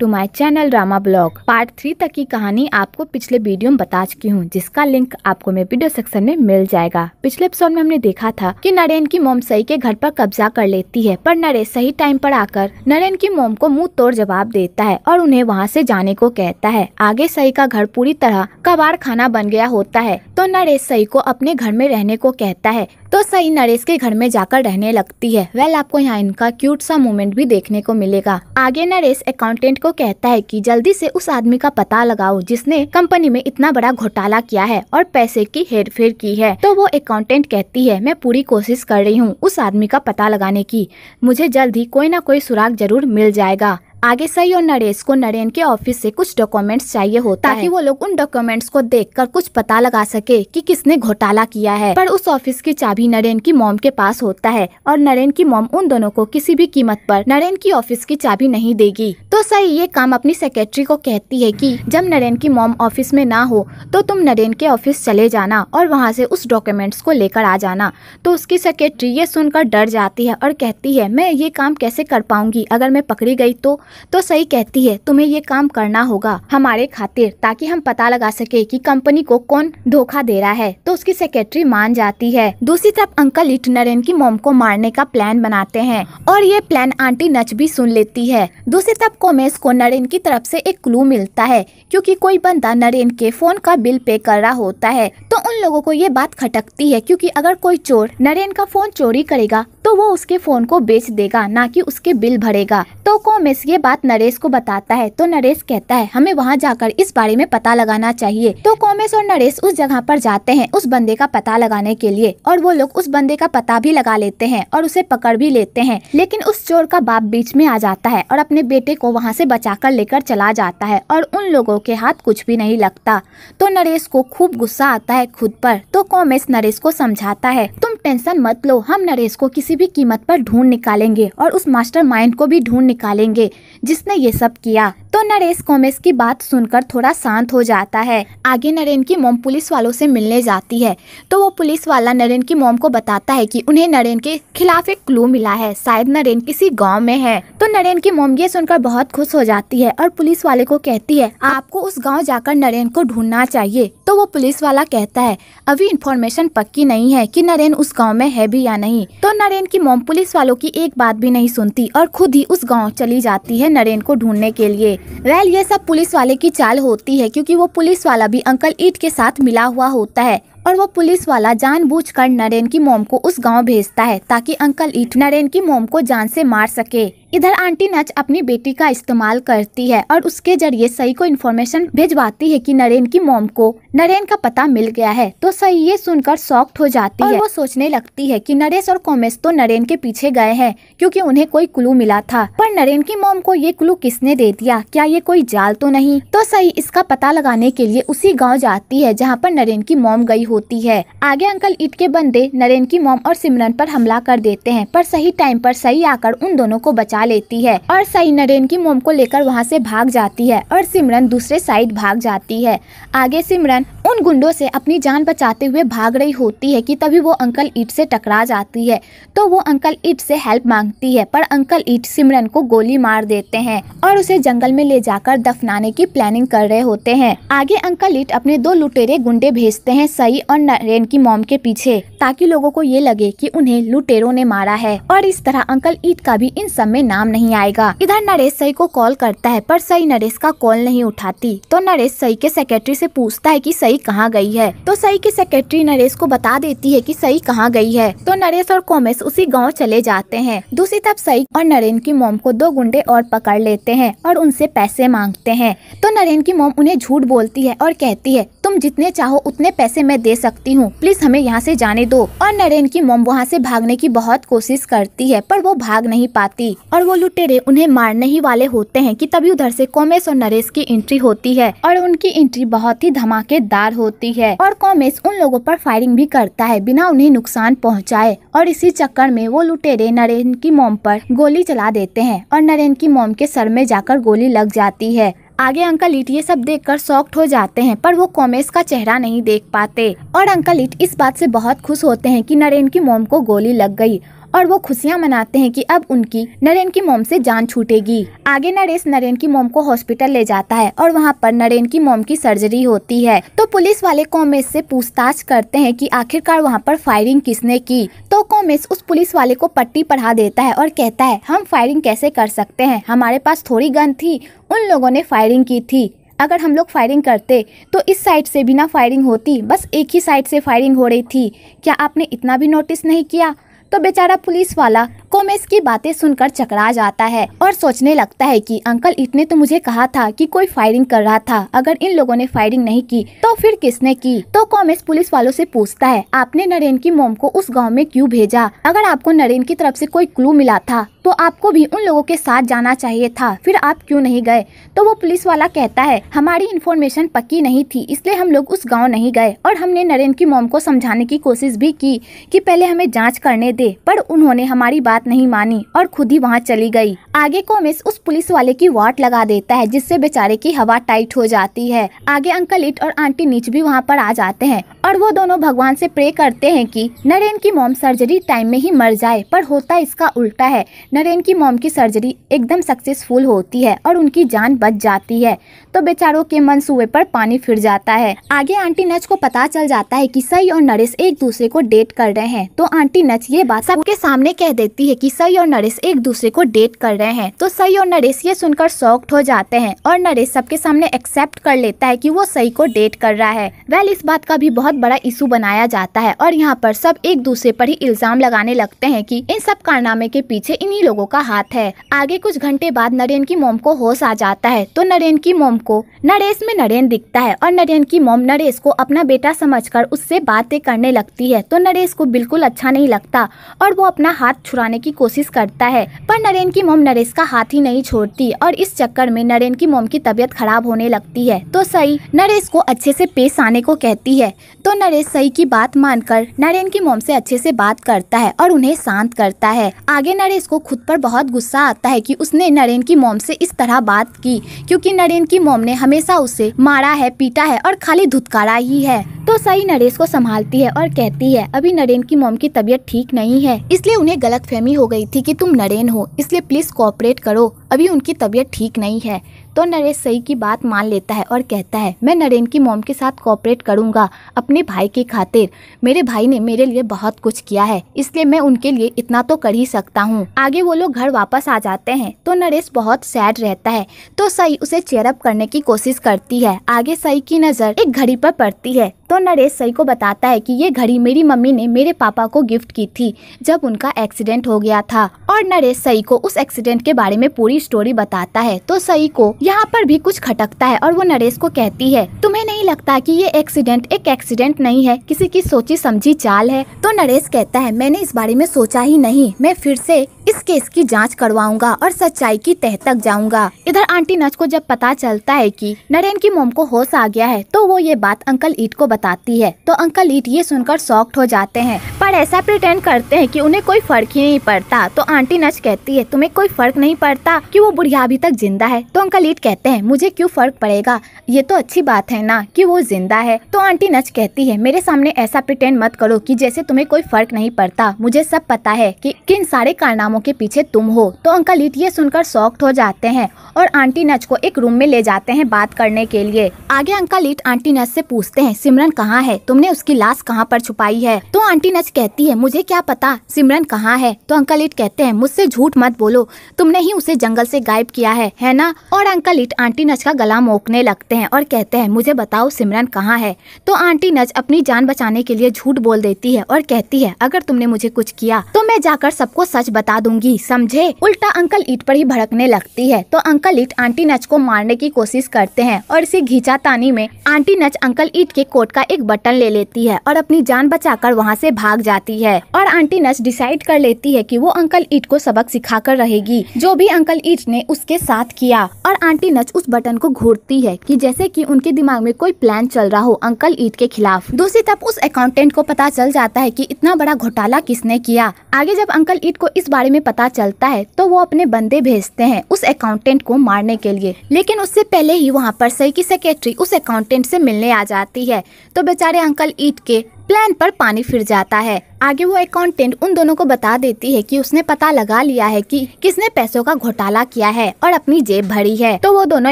to my channel Rama blog part three तक की कहानी आपको पिछले वीडियो में बता चुकी हूँ जिसका लिंक आपको मेरे वीडियो सेक्शन में मिल जाएगा पिछले एपिसोड में हमने देखा था कि नरेन की मोम सही के घर पर कब्जा कर लेती है पर नरेश सही टाइम पर आकर नरेन की मोम को मुंह तोड़ जवाब देता है और उन्हें वहाँ से जाने को कहता है आगे सही का घर पूरी तरह कबाड़ खाना बन गया होता है तो नरेश सही को अपने घर में रहने को कहता है तो सई नरेश के घर में जाकर रहने लगती है वेल आपको यहाँ इनका क्यूट सा मोमेंट भी देखने को मिलेगा आगे नरेश अकाउंटेंट को कहता है कि जल्दी से उस आदमी का पता लगाओ जिसने कंपनी में इतना बड़ा घोटाला किया है और पैसे की हेर फेर की है तो वो अकाउंटेंट कहती है मैं पूरी कोशिश कर रही हूँ उस आदमी का पता लगाने की मुझे जल्द ही कोई ना कोई सुराग जरूर मिल जाएगा आगे सही और नरेश को नरेन के ऑफिस से कुछ डॉक्यूमेंट्स चाहिए होता ताकि है वो लोग उन डॉक्यूमेंट्स को देखकर कुछ पता लगा सके कि किसने घोटाला किया है पर उस ऑफिस की चाबी नरेन की मोम के पास होता है और नरेन की मोम उन दोनों को किसी भी कीमत पर नरेन की ऑफिस की चाबी नहीं देगी तो सही ये काम अपनी सेक्रेटरी को कहती है की जब नरेन की मोम ऑफिस में न हो तो तुम नरेन के ऑफिस चले जाना और वहाँ से उस डॉक्यूमेंट्स को लेकर आ जाना तो उसकी सेक्रेटरी ये सुनकर डर जाती है और कहती है मैं ये काम कैसे कर पाऊंगी अगर मैं पकड़ी गई तो तो सही कहती है तुम्हें ये काम करना होगा हमारे खातिर ताकि हम पता लगा सके कि कंपनी को कौन धोखा दे रहा है तो उसकी सेक्रेटरी मान जाती है दूसरी तरफ अंकल लिट नरेन की मोम को मारने का प्लान बनाते हैं और ये प्लान आंटी नच भी सुन लेती है दूसरी तरफ कोमेस को नरेन की तरफ से एक क्लू मिलता है क्योंकि कोई बंदा नरेन के फोन का बिल पे कर रहा होता है तो उन लोगों को ये बात खटकती है क्योंकि अगर कोई चोर नरेन का फोन चोरी करेगा तो वो उसके फोन को बेच देगा ना कि उसके बिल भरेगा तो कोमेस ये बात नरेश को बताता है तो नरेश कहता है हमें वहाँ जाकर इस बारे में पता लगाना चाहिए तो कोमेश और नरेश उस जगह पर जाते हैं उस बंदे का पता लगाने के लिए और वो लोग उस बंदे का पता भी लगा लेते हैं और उसे पकड़ भी लेते हैं लेकिन उस चोर का बाप बीच में आ जाता है और अपने बेटे को वहाँ से कर लेकर चला जाता है और उन लोगों के हाथ कुछ भी नहीं लगता तो नरेश को खूब गुस्सा आता है खुद पर तो कोमेश नरेश को समझाता है तुम टेंशन मत लो हम नरेश को किसी भी कीमत पर ढूंढ निकालेंगे और उस मास्टरमाइंड को भी ढूंढ निकालेंगे जिसने ये सब किया तो नरेश कोमेस की बात सुनकर थोड़ा शांत हो जाता है आगे नरेन की मोम पुलिस वालों से मिलने जाती है तो वो पुलिस वाला नरेन की मोम को बताता है कि उन्हें नरेन के खिलाफ एक क्लू मिला है शायद नरेन किसी गांव में है तो नरेन की मोम ये सुनकर बहुत खुश हो जाती है और पुलिस वाले को कहती है आपको उस गाँव जाकर नरेन को ढूंढना चाहिए तो वो पुलिस वाला कहता है अभी इन्फॉर्मेशन पक्की नहीं है की नरेन उस उस गांव में है भी या नहीं तो नरेन की मोम पुलिस वालों की एक बात भी नहीं सुनती और खुद ही उस गाँव चली जाती है नरेन को ढूंढने के लिए वेल ये सब पुलिस वाले की चाल होती है क्योंकि वो पुलिस वाला भी अंकल ईट के साथ मिला हुआ होता है और वो पुलिस वाला जान जानबूझकर नरेन की मोम को उस गाँव भेजता है ताकि अंकल ईट नरेन की मोम को जान ऐसी मार सके इधर आंटी नच अपनी बेटी का इस्तेमाल करती है और उसके जरिए सई को इन्फॉर्मेशन भिजवाती है कि नरेन की मोम को नरेन का पता मिल गया है तो सई ये सुनकर सॉफ्ट हो जाती है वो सोचने लगती है कि नरेश और कोमेश तो नरेन के पीछे गए हैं क्योंकि उन्हें कोई क्लू मिला था पर नरेन की मोम को ये क्लू किसने दे दिया क्या ये कोई जाल तो नहीं तो सई इसका पता लगाने के लिए उसी गाँव जाती है जहाँ पर नरेन की मोम गई होती है आगे अंकल ईट के बंदे नरेन की मोम और सिमरन पर हमला कर देते हैं पर सही टाइम पर सही आकर उन दोनों को बचा बचा लेती है और सई नरेन की मोम को लेकर वहाँ से भाग जाती है और सिमरन दूसरे साइड भाग जाती है आगे सिमरन उन गुंडों से अपनी जान बचाते हुए भाग रही होती है कि तभी वो अंकल ईट से टकरा जाती है तो वो अंकल ईट से हेल्प मांगती है पर अंकल ईट सिमरन को गोली मार देते हैं और उसे जंगल में ले जाकर दफनाने की प्लानिंग कर रहे होते हैं आगे अंकल ईट अपने दो लुटेरे गुंडे भेजते हैं सई और नरेन की मोम के पीछे ताकि लोगों को ये लगे कि उन्हें लुटेरों ने मारा है और इस तरह अंकल ईट का भी इन सब में नाम नहीं आएगा इधर नरेश सई को कॉल करता है पर सई नरेश का कॉल नहीं उठाती तो नरेश सई के सेक्रेटरी से पूछता है कि सई कहाँ गई है तो सई की सेक्रेटरी नरेश को बता देती है कि सई कहाँ गई है तो नरेश और कोमेश उसी गाँव चले जाते हैं दूसरी तरफ सई और नरेन की मोम को दो गुंडे और पकड़ लेते हैं और उनसे पैसे मांगते हैं तो नरेन की मोम उन्हें झूठ बोलती है और कहती है तुम जितने चाहो उतने पैसे मैं दे सकती हूँ प्लीज हमें यहाँ से जाने दो और नरेन की मोम वहाँ से भागने की बहुत कोशिश करती है पर वो भाग नहीं पाती और और वो लुटेरे उन्हें मारने ही वाले होते हैं कि तभी उधर से कॉमेस और नरेश की एंट्री होती है और उनकी एंट्री बहुत ही धमाकेदार होती है और कॉमेस उन लोगों पर फायरिंग भी करता है बिना उन्हें नुकसान पहुंचाए और इसी चक्कर में वो लुटेरे नरेन की मोम पर गोली चला देते हैं और नरेन की मोम के सर में जाकर गोली लग जाती है आगे अंकल इट ये सब देखकर सॉक्ट हो जाते हैं पर वो कॉमेस का चेहरा नहीं देख पाते और अंकल इट इस बात से बहुत खुश होते हैं कि नरेन की मोम को गोली लग गई और वो खुशियाँ मनाते हैं कि अब उनकी नरेन की मोम से जान छूटेगी आगे नरेश नरेन की मोम को हॉस्पिटल ले जाता है और वहाँ पर नरेन की मोम की सर्जरी होती है तो पुलिस वाले कॉमेश से पूछताछ करते हैं कि आखिरकार वहाँ पर फायरिंग किसने की तो कॉमेश उस पुलिस वाले को पट्टी पढ़ा देता है और कहता है हम फायरिंग कैसे कर सकते हैं हमारे पास थोड़ी गन थी उन लोगों ने फायरिंग की थी अगर हम लोग फायरिंग करते तो इस साइड से बिना फायरिंग होती बस एक ही साइड से फायरिंग हो रही थी क्या आपने इतना भी नोटिस नहीं किया तो बेचारा पुलिस वाला कोमेस की बातें सुनकर चकरा जाता है और सोचने लगता है कि अंकल इतने तो मुझे कहा था कि कोई फायरिंग कर रहा था अगर इन लोगों ने फायरिंग नहीं की तो फिर किसने की तो कोमेस पुलिस वालों से पूछता है आपने नरेन की मोम को उस गांव में क्यों भेजा अगर आपको नरेन की तरफ से कोई क्लू मिला था तो आपको भी उन लोगों के साथ जाना चाहिए था फिर आप क्यों नहीं गए तो वो पुलिस वाला कहता है हमारी इन्फॉर्मेशन पक्की नहीं थी इसलिए हम लोग उस गांव नहीं गए और हमने नरेन की मोम को समझाने की कोशिश भी की कि पहले हमें जांच करने दे पर उन्होंने हमारी बात नहीं मानी और खुद ही वहाँ चली गई आगे कोमिस उस पुलिस वाले की वाट लगा देता है जिससे बेचारे की हवा टाइट हो जाती है आगे अंकल इट और आंटी नीच भी वहाँ पर आ जाते हैं और वो दोनों भगवान से प्रे करते हैं कि नरेन की मोम सर्जरी टाइम में ही मर जाए पर होता इसका उल्टा है नरेन की मोम की सर्जरी एकदम सक्सेसफुल होती है और उनकी जान बच जाती है तो बेचारों के मनसूबे पर पानी फिर जाता है आगे आंटी नच को पता चल जाता है कि सई और नरेश एक दूसरे को डेट कर रहे हैं तो आंटी नच ये बात सबके सामने कह देती है कि सई और नरेश एक दूसरे को डेट कर रहे हैं तो सई और नरेश ये सुनकर शॉक्ट हो जाते हैं और नरेश सबके सामने एक्सेप्ट कर लेता है कि वो सई को डेट कर रहा है वेल इस बात का भी बहुत बड़ा इशू बनाया जाता है और यहाँ पर सब एक दूसरे पर ही इल्जाम लगाने लगते हैं कि इन सब कारनामे के पीछे इन्ही लोगों का हाथ है आगे कुछ घंटे बाद नरेन की मोम को होश आ जाता है तो नरेन की मोम को नरेश में नरेन दिखता है और नरेन की मोम नरेश को अपना बेटा समझ उससे बातें करने लगती है तो नरेश को बिल्कुल अच्छा नहीं लगता और वो अपना हाथ छुड़ाने की कोशिश करता है पर नरेन की मोम नरेश का हाथ ही नहीं छोड़ती और इस चक्कर में नरेन की मोम की तबीयत खराब होने लगती है तो सई नरेश को अच्छे से पेश आने को कहती है तो नरेश सई की बात मानकर नरेन की मोम से अच्छे से बात करता है और उन्हें शांत करता है आगे नरेश को खुद पर बहुत गुस्सा आता है की उसने नरेन की मोम से इस तरह बात की क्यूँकी नरेन की मोम ने हमेशा उसे मारा है पीटा है और खाली धुतकारा ही है तो सई नरेश को संभालती है और कहती है अभी नरेन की मोम की तबीयत ठीक नहीं नहीं है इसलिए उन्हें गलत फहमी हो गई थी कि तुम नरेन हो इसलिए प्लीज कोऑपरेट करो अभी उनकी तबीयत ठीक नहीं है तो नरेश सई की बात मान लेता है और कहता है मैं नरेन की मोम के साथ कॉपरेट करूंगा अपने भाई की खातिर मेरे भाई ने मेरे लिए बहुत कुछ किया है इसलिए मैं उनके लिए इतना तो कर ही सकता हूँ आगे वो लोग घर वापस आ जाते हैं तो नरेश बहुत सैड रहता है तो सई उसे चेयरअप करने की कोशिश करती है आगे सई की नज़र एक घड़ी पर पड़ती है तो नरेश सई को बताता है कि ये घड़ी मेरी मम्मी ने मेरे पापा को गिफ्ट की थी जब उनका एक्सीडेंट हो गया था और नरेश सई को उस एक्सीडेंट के बारे में पूरी स्टोरी बताता है तो सई को यहाँ पर भी कुछ खटकता है और वो नरेश को कहती है तुम्हें नहीं लगता कि ये एक्सीडेंट एक एक्सीडेंट नहीं है किसी की सोची समझी चाल है तो नरेश कहता है मैंने इस बारे में सोचा ही नहीं मैं फिर से इस केस की जांच करवाऊंगा और सच्चाई की तह तक जाऊंगा इधर आंटी नच को जब पता चलता है कि नरेन की मोम को होश आ गया है तो वो ये बात अंकल ईट को बताती है तो अंकल ईट ये सुनकर सॉक्ट हो जाते हैं पर ऐसा प्रिटेंड करते हैं कि उन्हें कोई फर्क ही नहीं पड़ता तो आंटी नच कहती है तुम्हें कोई फर्क नहीं पड़ता कि वो बुढ़िया अभी तक जिंदा है तो अंकल ईट कहते हैं मुझे क्यों फर्क पड़ेगा ये तो अच्छी बात है ना कि वो जिंदा है तो आंटी नच कहती है मेरे सामने ऐसा प्रिटेंड मत करो कि जैसे तुम्हें कोई फर्क नहीं पड़ता मुझे सब पता है कि किन सारे कारनामों दोनों के पीछे तुम हो तो अंकल ईट ये सुनकर सॉक्ट हो जाते हैं और आंटी नच को एक रूम में ले जाते हैं बात करने के लिए आगे अंकल इट आंटी नच से पूछते हैं सिमरन कहाँ है तुमने उसकी लाश कहाँ पर छुपाई है तो आंटी नच कहती है मुझे क्या पता सिमरन कहाँ है तो अंकल इट कहते हैं मुझसे झूठ मत बोलो तुमने ही उसे जंगल से गायब किया है है ना और अंकल इट आंटी नच का गला मोकने लगते हैं और कहते हैं मुझे बताओ सिमरन कहाँ है तो आंटी नच अपनी जान बचाने के लिए झूठ बोल देती है और कहती है अगर तुमने मुझे कुछ किया तो मैं जाकर सबको सच बता दूंगी समझे उल्टा अंकल ईट पर ही भड़कने लगती है तो अंकल ईट आंटी नच को मारने की कोशिश करते हैं और इसी तानी में आंटी नच अंकल ईट के कोट का एक बटन ले लेती है और अपनी जान बचा कर वहाँ से भाग जाती है और आंटी नच डिसाइड कर लेती है की वो अंकल ईट को सबक सिखा कर रहेगी जो भी अंकल ईट ने उसके साथ किया और आंटी नच उस बटन को घूरती है की जैसे की उनके दिमाग में कोई प्लान चल रहा हो अंकल ईट के खिलाफ दूसरी तरफ उस अकाउंटेंट को पता चल जाता है कि इतना बड़ा घोटाला किसने किया आगे जब अंकल ईट को इस बारे में पता चलता है तो वो अपने बंदे भेजते हैं उस अकाउंटेंट को मारने के लिए लेकिन उससे पहले ही वहाँ पर सही की सेक्रेटरी उस अकाउंटेंट से मिलने आ जाती है तो बेचारे अंकल ईट के प्लान पर पानी फिर जाता है आगे वो अकाउंटेंट उन दोनों को बता देती है कि उसने पता लगा लिया है कि किसने पैसों का घोटाला किया है और अपनी जेब भरी है तो वो दोनों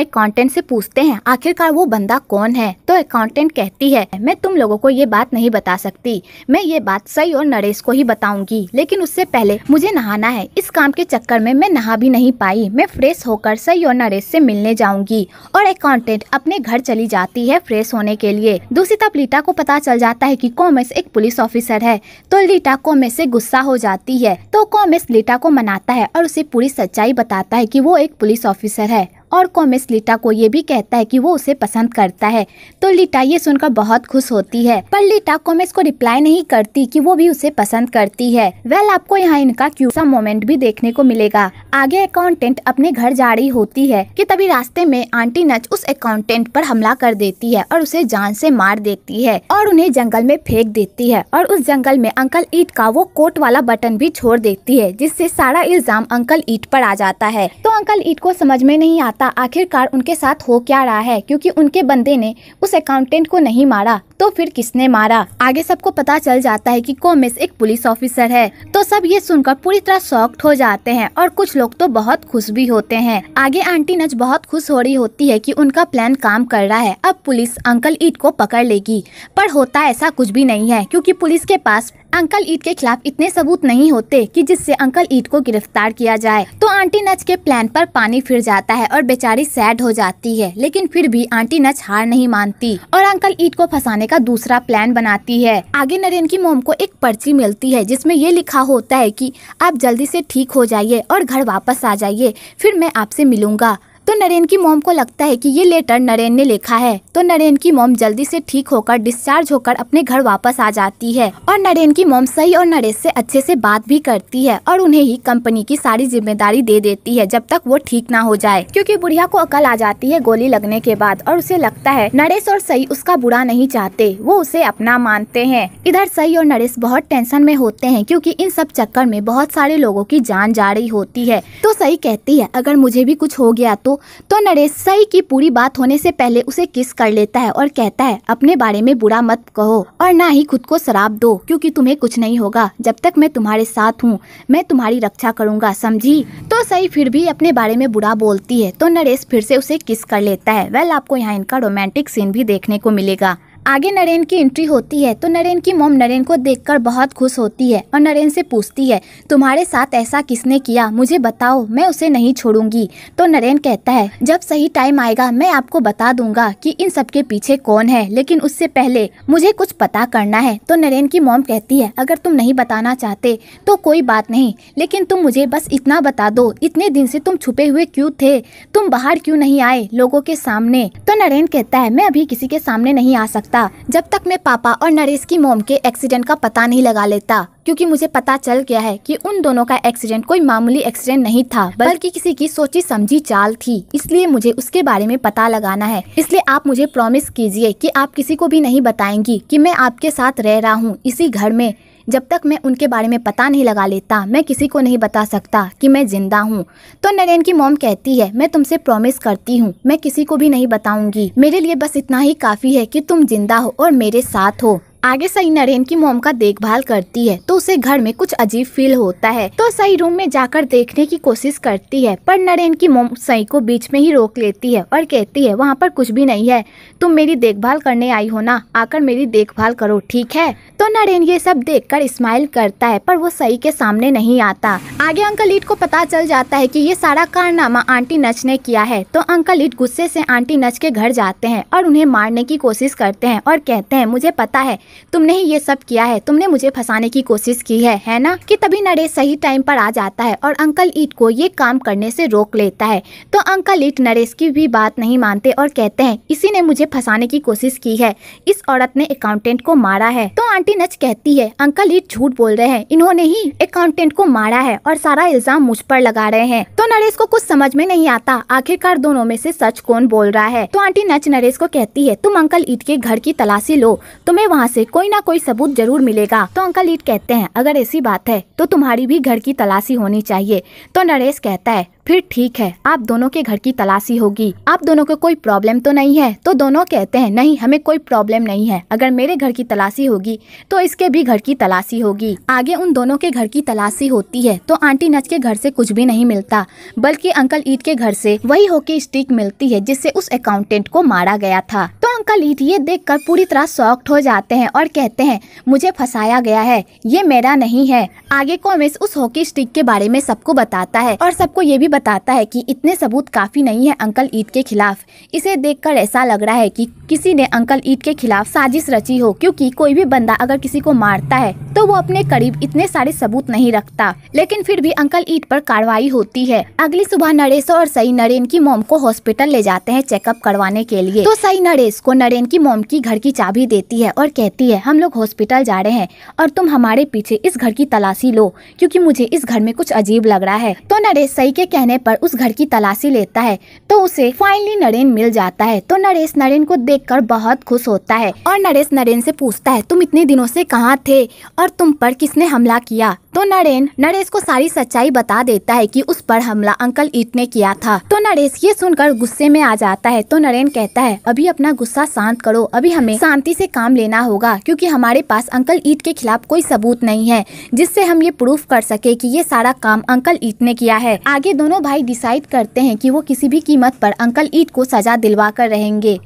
अकाउंटेंट से पूछते हैं आखिरकार वो बंदा कौन है तो अकाउंटेंट कहती है मैं तुम लोगों को ये बात नहीं बता सकती मैं ये बात सही और नरेश को ही बताऊंगी लेकिन उससे पहले मुझे नहाना है इस काम के चक्कर में मैं नहा भी नहीं पाई मैं फ्रेश होकर सही और नरेश से मिलने जाऊंगी और अकाउंटेंट अपने घर चली जाती है फ्रेश होने के लिए दूसरी तरफ लीटा को पता चल जाता है कि कॉमर्स एक पुलिस ऑफिसर है तो लिटा लीटा कोमे से गुस्सा हो जाती है तो कोमेस लीटा को मनाता है और उसे पूरी सच्चाई बताता है कि वो एक पुलिस ऑफिसर है और कॉमिस लिटा को ये भी कहता है कि वो उसे पसंद करता है तो लिटा ये सुनकर बहुत खुश होती है पर लिटा कॉमिस को रिप्लाई नहीं करती कि वो भी उसे पसंद करती है वेल आपको यहाँ इनका क्यूट सा मोमेंट भी देखने को मिलेगा आगे अकाउंटेंट अपने घर जा रही होती है की तभी रास्ते में आंटी नच उस अकाउंटेंट आरोप हमला कर देती है और उसे जान ऐसी मार देती है और उन्हें जंगल में फेंक देती है और उस जंगल में अंकल ईट का वो कोट वाला बटन भी छोड़ देती है जिससे सारा इल्जाम अंकल ईट पर आ जाता है तो अंकल ईट को समझ में नहीं आता पता आखिरकार उनके साथ हो क्या रहा है क्योंकि उनके बंदे ने उस अकाउंटेंट को नहीं मारा तो फिर किसने मारा आगे सबको पता चल जाता है कि कोमिस एक पुलिस ऑफिसर है तो सब ये सुनकर पूरी तरह शॉक्ट हो जाते हैं और कुछ लोग तो बहुत खुश भी होते हैं आगे आंटी नज बहुत खुश हो रही होती है कि उनका प्लान काम कर रहा है अब पुलिस अंकल ईट को पकड़ लेगी पर होता ऐसा कुछ भी नहीं है क्योंकि पुलिस के पास अंकल ईट के खिलाफ इतने सबूत नहीं होते कि जिससे अंकल ईट को गिरफ्तार किया जाए तो आंटी नच के प्लान पर पानी फिर जाता है और बेचारी सैड हो जाती है लेकिन फिर भी आंटी नच हार नहीं मानती और अंकल ईट को फंसाने का दूसरा प्लान बनाती है आगे नरेन की मोम को एक पर्ची मिलती है जिसमे ये लिखा होता है की आप जल्दी ऐसी ठीक हो जाइए और घर वापस आ जाइए फिर मैं आपसे मिलूंगा तो नरेन की मोम को लगता है कि ये लेटर नरेन ने लिखा है तो नरेन की मोम जल्दी से ठीक होकर डिस्चार्ज होकर अपने घर वापस आ जाती है और नरेन की मोम सही और नरेश से अच्छे से बात भी करती है और उन्हें ही कंपनी की सारी जिम्मेदारी दे देती है जब तक वो ठीक ना हो जाए क्योंकि बुढ़िया को अकल आ जाती है गोली लगने के बाद और उसे लगता है नरेश और सही उसका बुरा नहीं चाहते वो उसे अपना मानते हैं इधर सही और नरेश बहुत टेंशन में होते हैं क्योंकि इन सब चक्कर में बहुत सारे लोगों की जान जा रही होती है तो सही कहती है अगर मुझे भी कुछ हो गया तो तो नरेश सही की पूरी बात होने से पहले उसे किस कर लेता है और कहता है अपने बारे में बुरा मत कहो और ना ही खुद को शराब दो क्योंकि तुम्हें कुछ नहीं होगा जब तक मैं तुम्हारे साथ हूँ मैं तुम्हारी रक्षा करूँगा समझी तो सही फिर भी अपने बारे में बुरा बोलती है तो नरेश फिर से उसे किस कर लेता है वेल आपको यहाँ इनका रोमांटिक सीन भी देखने को मिलेगा आगे नरेन की एंट्री होती है तो नरेन की मोम नरेन को देखकर बहुत खुश होती है और नरेन से पूछती है तुम्हारे साथ ऐसा किसने किया मुझे बताओ मैं उसे नहीं छोड़ूंगी तो नरेन कहता है जब सही टाइम आएगा मैं आपको बता दूंगा कि इन सबके पीछे कौन है लेकिन उससे पहले मुझे कुछ पता करना है तो नरेन की मोम कहती है अगर तुम नहीं बताना चाहते तो कोई बात नहीं लेकिन तुम मुझे बस इतना बता दो इतने दिन से तुम छुपे हुए क्यूँ थे तुम बाहर क्यूँ नहीं आए लोगों के सामने तो नरेन कहता है मैं अभी किसी के सामने नहीं आ सकता सकता जब तक मैं पापा और नरेश की मोम के एक्सीडेंट का पता नहीं लगा लेता क्योंकि मुझे पता चल गया है कि उन दोनों का एक्सीडेंट कोई मामूली एक्सीडेंट नहीं था बल्कि किसी की सोची समझी चाल थी इसलिए मुझे उसके बारे में पता लगाना है इसलिए आप मुझे प्रॉमिस कीजिए कि आप किसी को भी नहीं बताएंगी कि मैं आपके साथ रह रहा हूँ इसी घर में जब तक मैं उनके बारे में पता नहीं लगा लेता मैं किसी को नहीं बता सकता कि मैं जिंदा हूँ तो नरेन की मोम कहती है मैं तुमसे प्रॉमिस करती हूँ मैं किसी को भी नहीं बताऊंगी मेरे लिए बस इतना ही काफ़ी है कि तुम जिंदा हो और मेरे साथ हो आगे सई नरेन की मोम का देखभाल करती है तो उसे घर में कुछ अजीब फील होता है तो सई रूम में जाकर देखने की कोशिश करती है पर नरेन की मोम सई को बीच में ही रोक लेती है और कहती है वहाँ पर कुछ भी नहीं है तुम मेरी देखभाल करने आई हो ना आकर मेरी देखभाल करो ठीक है तो नरेन ये सब देख कर स्माइल करता है पर वो सई के सामने नहीं आता आगे अंकल ईट को पता चल जाता है की ये सारा कारनामा आंटी नच ने किया है तो अंकल ईट गुस्से ऐसी आंटी नच के घर जाते हैं और उन्हें मारने की कोशिश करते हैं और कहते हैं मुझे पता है तुमने ही ये सब किया है तुमने मुझे फंसाने की कोशिश की है है ना कि तभी नरेश सही टाइम पर आ जाता है और अंकल ईट को ये काम करने से रोक लेता है तो अंकल ईट नरेश की भी बात नहीं मानते और कहते हैं इसी ने मुझे फंसाने की कोशिश की है इस औरत ने अकाउंटेंट को मारा है तो आंटी नच कहती है अंकल ईट झूठ बोल रहे हैं इन्होंने ही अकाउंटेंट को मारा है और सारा इल्जाम मुझ पर लगा रहे हैं तो नरेश को कुछ समझ में नहीं आता आखिरकार दोनों में से सच कौन बोल रहा है तो आंटी नच नरेश को कहती है तुम अंकल ईट के घर की तलाशी लो तुम्हें वहाँ से कोई ना कोई सबूत जरूर मिलेगा तो अंकल ईट कहते हैं अगर ऐसी बात है तो तुम्हारी भी घर की तलाशी होनी चाहिए तो नरेश कहता है फिर ठीक है आप दोनों के घर की तलाशी होगी आप दोनों को कोई प्रॉब्लम तो नहीं है तो दोनों कहते हैं नहीं हमें कोई प्रॉब्लम नहीं है अगर मेरे घर की तलाशी होगी तो इसके भी घर की तलाशी होगी आगे उन दोनों के घर की तलाशी होती है तो आंटी नच के घर से कुछ भी नहीं मिलता बल्कि अंकल ईद के घर से वही हॉकी स्टिक मिलती है जिससे उस अकाउंटेंट को मारा गया था तो अंकल ईद ये कर पूरी तरह सॉक्ट हो जाते हैं और कहते हैं मुझे फंसाया गया है ये मेरा नहीं है आगे को उस हॉकी स्टिक के बारे में सबको बताता है और सबको ये भी बताता है कि इतने सबूत काफ़ी नहीं है अंकल ईद के खिलाफ इसे देखकर ऐसा लग रहा है कि किसी ने अंकल ईद के खिलाफ साजिश रची हो क्योंकि कोई भी बंदा अगर किसी को मारता है तो वो अपने करीब इतने सारे सबूत नहीं रखता लेकिन फिर भी अंकल ईद पर कार्रवाई होती है अगली सुबह नरेश और सई नरेन की मोम को हॉस्पिटल ले जाते हैं चेकअप करवाने के लिए तो सई नरेश को नरेन की मोम की घर की चाबी देती है और कहती है हम लोग हॉस्पिटल जा रहे हैं और तुम हमारे पीछे इस घर की तलाशी लो क्योंकि मुझे इस घर में कुछ अजीब लग रहा है तो नरेश सई के कहने कहने पर उस घर की तलाशी लेता है तो उसे फाइनली नरेन मिल जाता है तो नरेश नरेन को देखकर बहुत खुश होता है और नरेश नरेन से पूछता है तुम इतने दिनों से कहाँ थे और तुम पर किसने हमला किया तो नरेन नरेश को सारी सच्चाई बता देता है कि उस पर हमला अंकल ईट ने किया था तो नरेश ये सुनकर गुस्से में आ जाता है तो नरेन कहता है अभी अपना गुस्सा शांत करो अभी हमें शांति से काम लेना होगा क्योंकि हमारे पास अंकल ईट के खिलाफ कोई सबूत नहीं है जिससे हम ये प्रूफ कर सके कि ये सारा काम अंकल ईट ने किया है आगे दोनों दोनों भाई डिसाइड करते हैं कि वो किसी भी कीमत पर अंकल ईट को सजा दिलवा कर रहेंगे